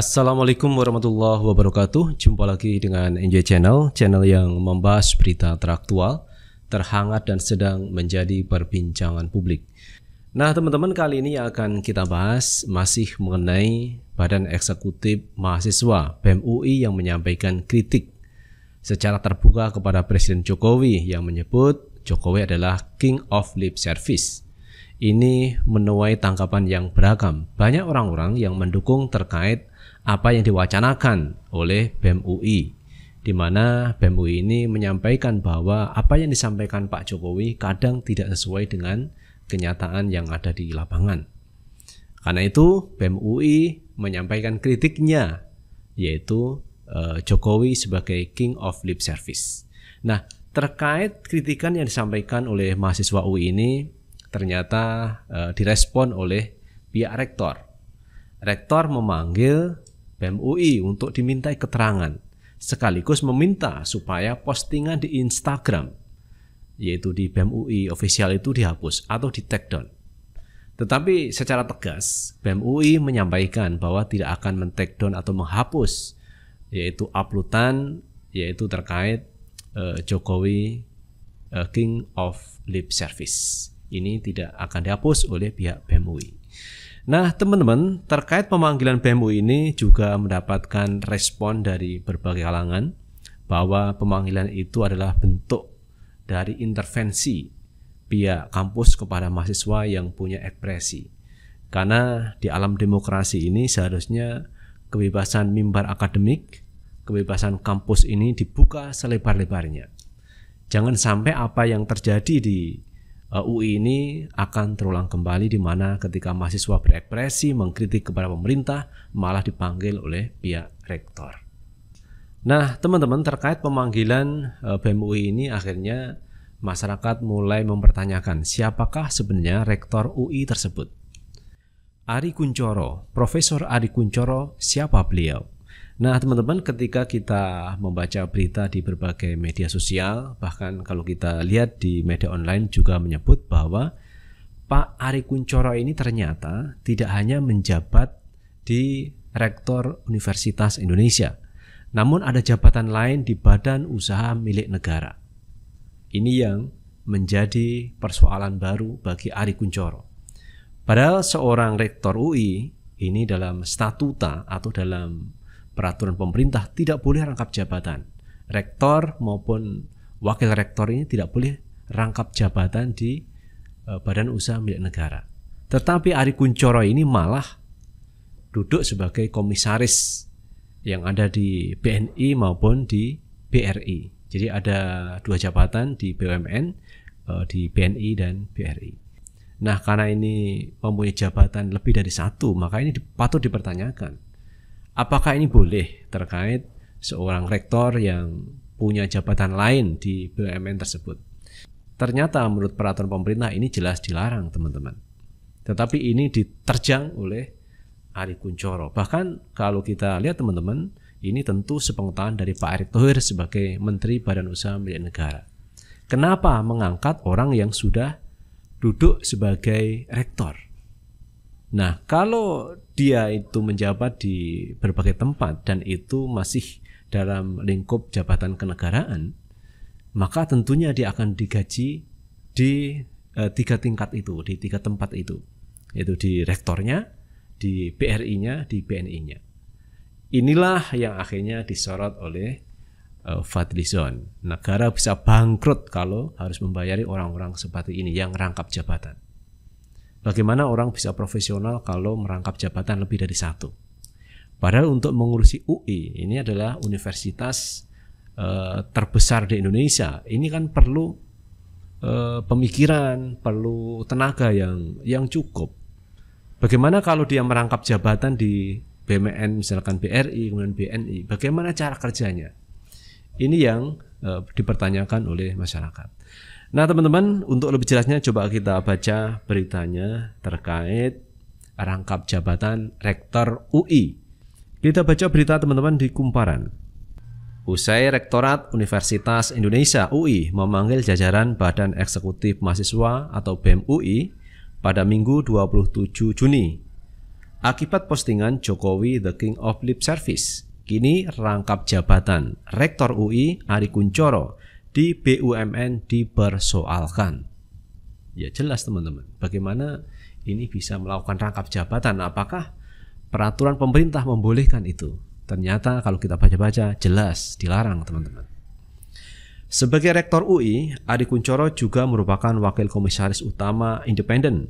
Assalamualaikum warahmatullahi wabarakatuh. Jumpa lagi dengan Enjoy Channel, channel yang membahas berita teraktual, terhangat dan sedang menjadi perbincangan publik. Nah, teman-teman, kali ini yang akan kita bahas masih mengenai Badan Eksekutif Mahasiswa BEM UI yang menyampaikan kritik secara terbuka kepada Presiden Jokowi yang menyebut Jokowi adalah King of Lip Service ini menuai tangkapan yang beragam. Banyak orang-orang yang mendukung terkait apa yang diwacanakan oleh BEM UI di mana BEM UI ini menyampaikan bahwa apa yang disampaikan Pak Jokowi kadang tidak sesuai dengan kenyataan yang ada di lapangan. Karena itu BEM UI menyampaikan kritiknya yaitu eh, Jokowi sebagai king of lip service. Nah, terkait kritikan yang disampaikan oleh mahasiswa UI ini ternyata eh, direspon oleh pihak rektor. Rektor memanggil BEM UI untuk dimintai keterangan, sekaligus meminta supaya postingan di Instagram, yaitu di BEM UI official itu dihapus atau di take down. Tetapi secara tegas, BEM UI menyampaikan bahwa tidak akan men-take down atau menghapus, yaitu uploadan, yaitu terkait uh, Jokowi uh, King of Lip Service. Ini tidak akan dihapus oleh pihak BEM UI. Nah, teman-teman, terkait pemanggilan BMU ini juga mendapatkan respon dari berbagai kalangan bahwa pemanggilan itu adalah bentuk dari intervensi pihak kampus kepada mahasiswa yang punya ekspresi. Karena di alam demokrasi ini seharusnya kebebasan mimbar akademik, kebebasan kampus ini dibuka selebar-lebarnya. Jangan sampai apa yang terjadi di Eh, UI ini akan terulang kembali di mana ketika mahasiswa berekspresi mengkritik kepada pemerintah malah dipanggil oleh pihak rektor. Nah, teman-teman terkait pemanggilan eh, BEM UI ini akhirnya masyarakat mulai mempertanyakan siapakah sebenarnya rektor UI tersebut. Ari Kuncoro, Profesor Ari Kuncoro, siapa beliau? Nah, teman-teman, ketika kita membaca berita di berbagai media sosial, bahkan kalau kita lihat di media online juga menyebut bahwa Pak Ari Kuncoro ini ternyata tidak hanya menjabat di Rektor Universitas Indonesia, namun ada jabatan lain di Badan Usaha Milik Negara. Ini yang menjadi persoalan baru bagi Ari Kuncoro. Padahal seorang rektor UI ini dalam statuta atau dalam peraturan pemerintah tidak boleh rangkap jabatan. Rektor maupun wakil rektor ini tidak boleh rangkap jabatan di eh, badan usaha milik negara. Tetapi Ari Kuncoro ini malah duduk sebagai komisaris yang ada di BNI maupun di BRI. Jadi ada dua jabatan di BUMN, eh, di BNI dan BRI. Nah karena ini mempunyai jabatan lebih dari satu, maka ini patut dipertanyakan Apakah ini boleh terkait seorang rektor yang punya jabatan lain di BUMN tersebut? Ternyata menurut peraturan pemerintah ini jelas dilarang, teman-teman. Tetapi ini diterjang oleh Ari Kuncoro. Bahkan kalau kita lihat teman-teman, ini tentu sepengetahuan dari Pak Erick Thohir sebagai Menteri Badan Usaha Milik Negara. Kenapa mengangkat orang yang sudah duduk sebagai rektor? Nah, kalau dia itu menjabat di berbagai tempat dan itu masih dalam lingkup jabatan kenegaraan, maka tentunya dia akan digaji di e, tiga tingkat itu, di tiga tempat itu, yaitu di rektornya, di BRI-nya, di BNI-nya. Inilah yang akhirnya disorot oleh e, eh, Fadlizon. Negara bisa bangkrut kalau harus membayari orang-orang seperti ini yang rangkap jabatan. Bagaimana orang bisa profesional kalau merangkap jabatan lebih dari satu? Padahal untuk mengurusi UI ini adalah universitas uh, terbesar di Indonesia. Ini kan perlu uh, pemikiran, perlu tenaga yang yang cukup. Bagaimana kalau dia merangkap jabatan di BMN misalkan BRI kemudian BNI? Bagaimana cara kerjanya? Ini yang uh, dipertanyakan oleh masyarakat. Nah, teman-teman, untuk lebih jelasnya coba kita baca beritanya terkait rangkap jabatan rektor UI. Kita baca berita teman-teman di Kumparan. Usai Rektorat Universitas Indonesia UI memanggil jajaran Badan Eksekutif Mahasiswa atau BEM UI pada Minggu 27 Juni. Akibat postingan Jokowi The King of Lip Service, kini rangkap jabatan Rektor UI Ari Kuncoro di BUMN dipersoalkan. Ya jelas teman-teman, bagaimana ini bisa melakukan rangkap jabatan? Apakah peraturan pemerintah membolehkan itu? Ternyata kalau kita baca-baca jelas dilarang teman-teman. Sebagai Rektor UI, Adi Kuncoro juga merupakan Wakil Komisaris Utama Independen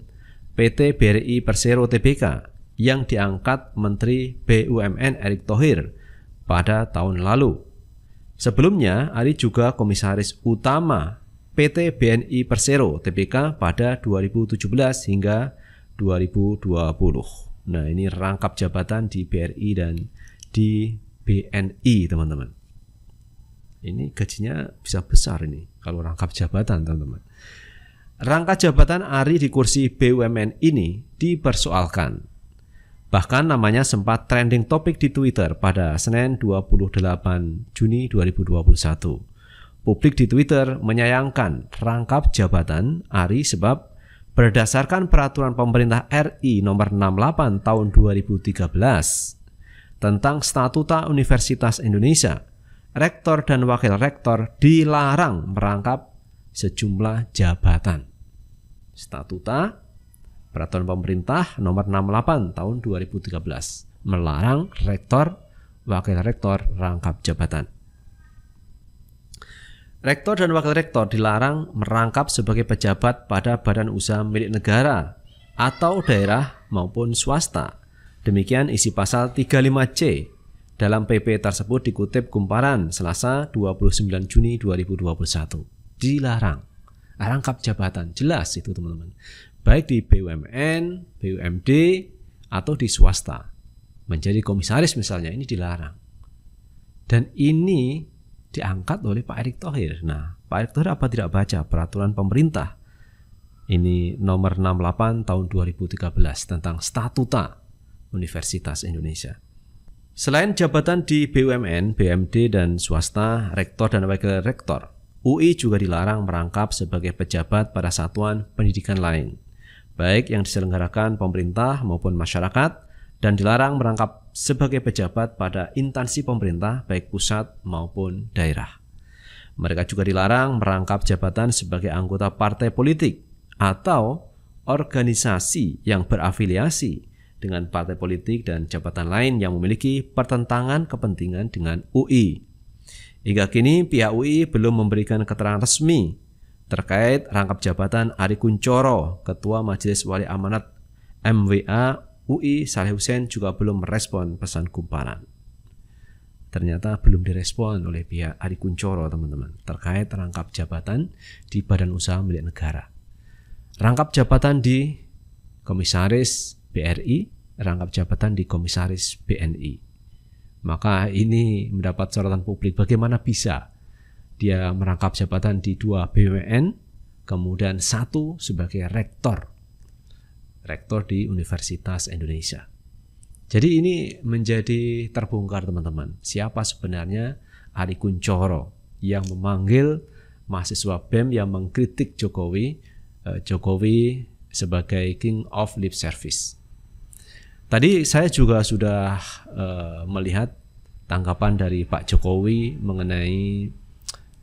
PT BRI Persero Tbk yang diangkat Menteri BUMN Erick Thohir pada tahun lalu. Sebelumnya, Ari juga komisaris utama PT BNI Persero TBK pada 2017 hingga 2020. Nah, ini rangkap jabatan di BRI dan di BNI, teman-teman. Ini gajinya bisa besar ini kalau rangkap jabatan, teman-teman. Rangka jabatan Ari di kursi BUMN ini dipersoalkan Bahkan namanya sempat trending topik di Twitter pada Senin 28 Juni 2021. Publik di Twitter menyayangkan rangkap jabatan Ari sebab berdasarkan peraturan pemerintah RI nomor 68 tahun 2013 tentang statuta Universitas Indonesia, rektor dan wakil rektor dilarang merangkap sejumlah jabatan. Statuta Peraturan Pemerintah Nomor 68 Tahun 2013 melarang rektor, wakil rektor rangkap jabatan. Rektor dan wakil rektor dilarang merangkap sebagai pejabat pada badan usaha milik negara atau daerah maupun swasta. Demikian isi pasal 35C. Dalam PP tersebut dikutip Kumparan Selasa 29 Juni 2021. Dilarang. Rangkap jabatan, jelas itu teman-teman baik di BUMN, BUMD, atau di swasta. Menjadi komisaris misalnya ini dilarang. Dan ini diangkat oleh Pak Erick Thohir. Nah, Pak Erick Thohir apa tidak baca peraturan pemerintah ini nomor 68 tahun 2013 tentang statuta Universitas Indonesia. Selain jabatan di BUMN, BMD, dan swasta, rektor dan wakil rektor, UI juga dilarang merangkap sebagai pejabat pada satuan pendidikan lain baik yang diselenggarakan pemerintah maupun masyarakat, dan dilarang merangkap sebagai pejabat pada instansi pemerintah baik pusat maupun daerah. Mereka juga dilarang merangkap jabatan sebagai anggota partai politik atau organisasi yang berafiliasi dengan partai politik dan jabatan lain yang memiliki pertentangan kepentingan dengan UI. Hingga kini pihak UI belum memberikan keterangan resmi terkait rangkap jabatan Ari Kuncoro, Ketua Majelis Wali Amanat MWA UI Saleh Hussein juga belum merespon pesan kumparan. Ternyata belum direspon oleh pihak Ari Kuncoro teman-teman terkait rangkap jabatan di Badan Usaha Milik Negara. Rangkap jabatan di Komisaris BRI, rangkap jabatan di Komisaris BNI. Maka ini mendapat sorotan publik bagaimana bisa dia merangkap jabatan di dua BUMN, kemudian satu sebagai rektor, rektor di Universitas Indonesia. Jadi ini menjadi terbongkar teman-teman, siapa sebenarnya Ari Kuncoro yang memanggil mahasiswa BEM yang mengkritik Jokowi, eh, Jokowi sebagai King of Lip Service. Tadi saya juga sudah eh, melihat tanggapan dari Pak Jokowi mengenai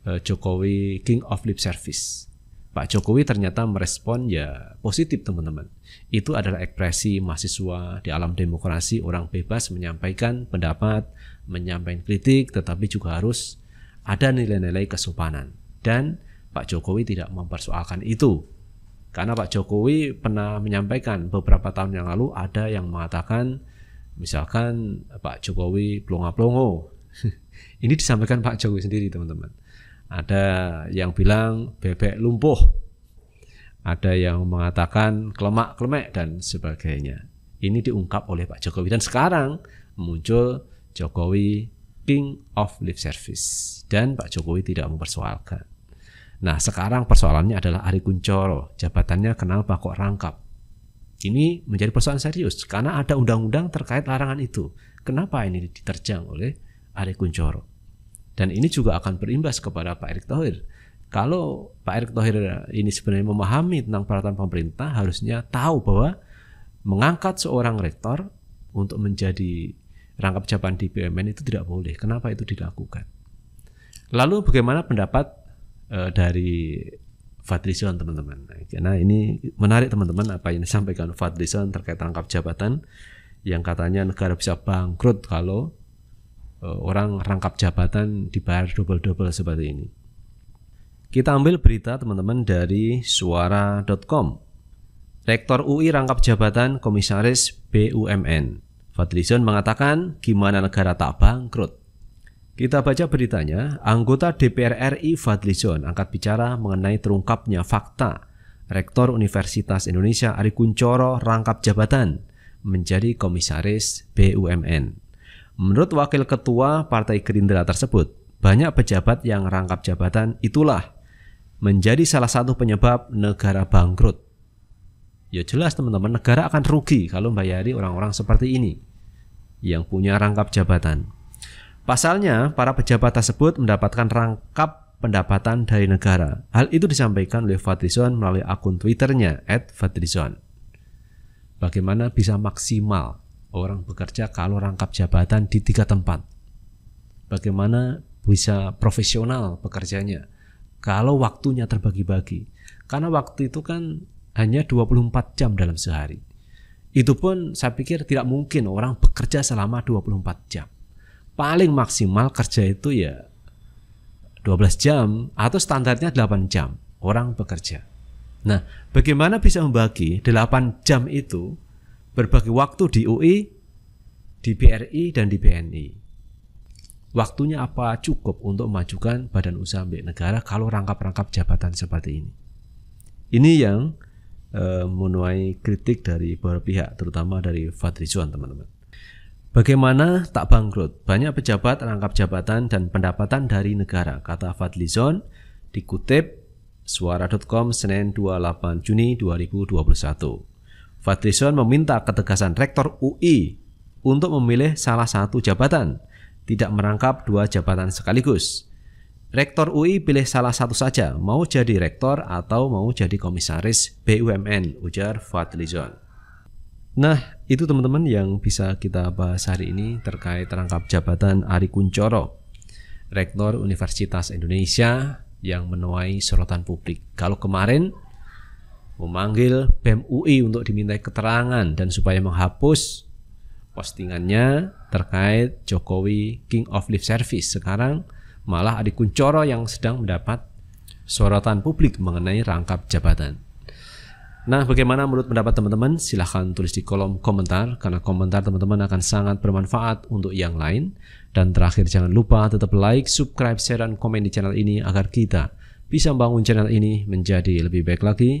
Eh, Jokowi King of Lip Service. Pak Jokowi ternyata merespon ya positif teman-teman. Itu adalah ekspresi mahasiswa di alam demokrasi orang bebas menyampaikan pendapat, menyampaikan kritik tetapi juga harus ada nilai-nilai kesopanan. Dan Pak Jokowi tidak mempersoalkan itu. Karena Pak Jokowi pernah menyampaikan beberapa tahun yang lalu ada yang mengatakan misalkan Pak Jokowi pelongo plongo. Ini disampaikan Pak Jokowi sendiri teman-teman ada yang bilang bebek lumpuh. Ada yang mengatakan kelemak kelemek dan sebagainya. Ini diungkap oleh Pak Jokowi dan sekarang muncul Jokowi King of Live Service dan Pak Jokowi tidak mempersoalkan. Nah sekarang persoalannya adalah Ari Kuncoro jabatannya kenapa kok rangkap? Ini menjadi persoalan serius karena ada undang-undang terkait larangan itu. Kenapa ini diterjang oleh Ari Kuncoro? Dan ini juga akan berimbas kepada Pak Erick Thohir. Kalau Pak Erick Thohir ini sebenarnya memahami tentang peraturan pemerintah, harusnya tahu bahwa mengangkat seorang rektor untuk menjadi rangkap jabatan di BUMN itu tidak boleh. Kenapa itu dilakukan? Lalu bagaimana pendapat uh, dari Fadlison teman-teman. Nah ini menarik teman-teman apa yang disampaikan Fadlison terkait rangkap jabatan yang katanya negara bisa bangkrut kalau Eh, orang rangkap jabatan dibayar double-double seperti ini. Kita ambil berita teman-teman dari suara.com. Rektor UI rangkap jabatan Komisaris BUMN. Fadlizon mengatakan gimana negara tak bangkrut. Kita baca beritanya, anggota DPR RI Fadlizon angkat bicara mengenai terungkapnya fakta Rektor Universitas Indonesia Ari Kuncoro rangkap jabatan menjadi komisaris BUMN. Menurut Wakil Ketua Partai Gerindra tersebut, banyak pejabat yang rangkap jabatan itulah menjadi salah satu penyebab negara bangkrut. Ya jelas teman-teman, negara akan rugi kalau membayari orang-orang seperti ini yang punya rangkap jabatan. Pasalnya, para pejabat tersebut mendapatkan rangkap pendapatan dari negara. Hal itu disampaikan oleh Fadlizon melalui akun Twitternya, @fadlizon. Bagaimana bisa maksimal orang bekerja kalau rangkap jabatan di tiga tempat. Bagaimana bisa profesional bekerjanya kalau waktunya terbagi-bagi. Karena waktu itu kan hanya 24 jam dalam sehari. Itu pun saya pikir tidak mungkin orang bekerja selama 24 jam. Paling maksimal kerja itu ya 12 jam atau standarnya 8 jam orang bekerja. Nah, bagaimana bisa membagi 8 jam itu berbagi waktu di UI, di BRI, dan di BNI. Waktunya apa cukup untuk memajukan badan usaha milik negara kalau rangkap-rangkap jabatan seperti ini? Ini yang e, menuai kritik dari beberapa pihak, terutama dari Fadlizon teman-teman. Bagaimana tak bangkrut? Banyak pejabat rangkap jabatan dan pendapatan dari negara, kata Fadlizon dikutip suara.com Senin 28 Juni 2021. Fadlison meminta ketegasan rektor UI untuk memilih salah satu jabatan, tidak merangkap dua jabatan sekaligus. Rektor UI pilih salah satu saja, mau jadi rektor atau mau jadi komisaris BUMN, ujar Fadlizon. Nah, itu teman-teman yang bisa kita bahas hari ini terkait rangkap jabatan Ari Kuncoro, Rektor Universitas Indonesia yang menuai sorotan publik. Kalau kemarin memanggil BEM UI untuk dimintai keterangan dan supaya menghapus postingannya terkait Jokowi King of Lip Service. Sekarang malah Adi Kuncoro yang sedang mendapat sorotan publik mengenai rangkap jabatan. Nah, bagaimana menurut pendapat teman-teman? Silahkan tulis di kolom komentar, karena komentar teman-teman akan sangat bermanfaat untuk yang lain. Dan terakhir, jangan lupa tetap like, subscribe, share, dan komen di channel ini agar kita bisa membangun channel ini menjadi lebih baik lagi